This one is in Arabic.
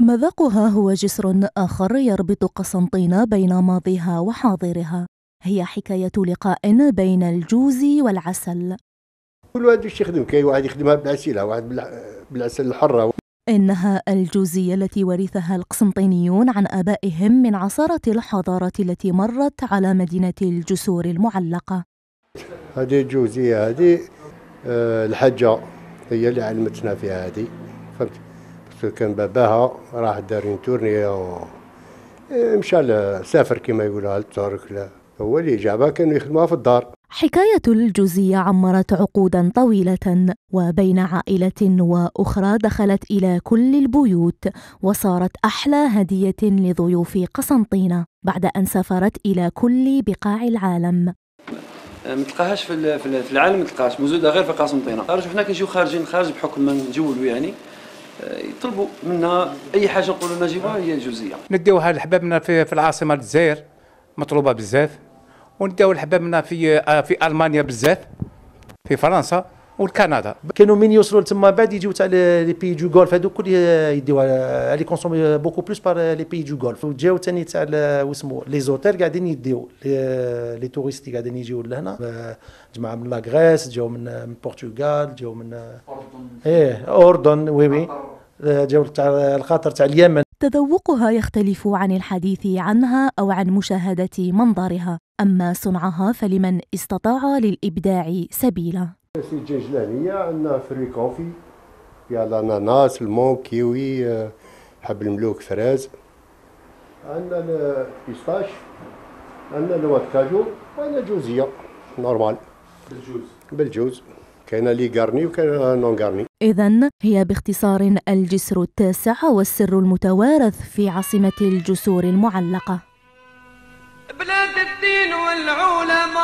مذاقها هو جسر آخر يربط قسنطين بين ماضيها وحاضرها هي حكاية لقاء بين الجوز والعسل كل واحد وش يخدم كاين واحد يخدمها بالعسيلة واحد بالعسل الحرة إنها الجوزية التي ورثها القسنطينيون عن آبائهم من عصارة الحضارة التي مرت على مدينة الجسور المعلقة هذه الجوزية هذه آه، الحجة هي اللي علمتنا فيها هذه فهمت كان باباها راح دارين تورني إيه، مشى سافر كما يقولوا الترك لا هو اللي جابها كانوا يخدموها في الدار حكاية الجوزية عمرت عقودا طويلة وبين عائلة وأخرى دخلت إلى كل البيوت وصارت أحلى هدية لضيوف قسنطينة بعد أن سافرت إلى كل بقاع العالم أه، ما تلقاهاش في العالم ما تلقاهاش موجوده غير في قسنطينه شفنا كنجيو خارجين خارج بحكم من جو يعني آه، يطلبوا منا اي حاجه نقولوا لنا جيبوها هي الجزئيه نديوها لحبابنا في, في العاصمه الجزائر مطلوبه بزاف ونديو لحبابنا في آه، في المانيا بزاف في فرنسا والكندا كانوا من يوصلوا تما بعد يجيو تاع لي بي دو غولف هذوك كل يديوها لي كونسومي بوكو بلوس بار لي بي دو غولف وجاو ثاني تاع واسمو لي زوتيل قاعدين يديو لي توريست اللي قاعدين يجيو لهنا آه، جماعه من لاغريس جاو من البرتغال جاو من ايه اردن وي وي جولة الخاطر تاع اليمن تذوقها يختلف عن الحديث عنها او عن مشاهده منظرها اما صنعها فلمن استطاع للابداع سبيلا السيجه جلاليه عندنا فري كوفي فيها الاناناس المون كيوي آه، حب الملوك فراز عندنا البيستاش عندنا الواد كاجو وعندنا جوزيه نورمال بالجوز بالجوز كان لي غارني وكان نون غارني إذا هي باختصار الجسر التاسع والسر المتوارث في عاصمة الجسور المعلقة بلاد الدين والعلماء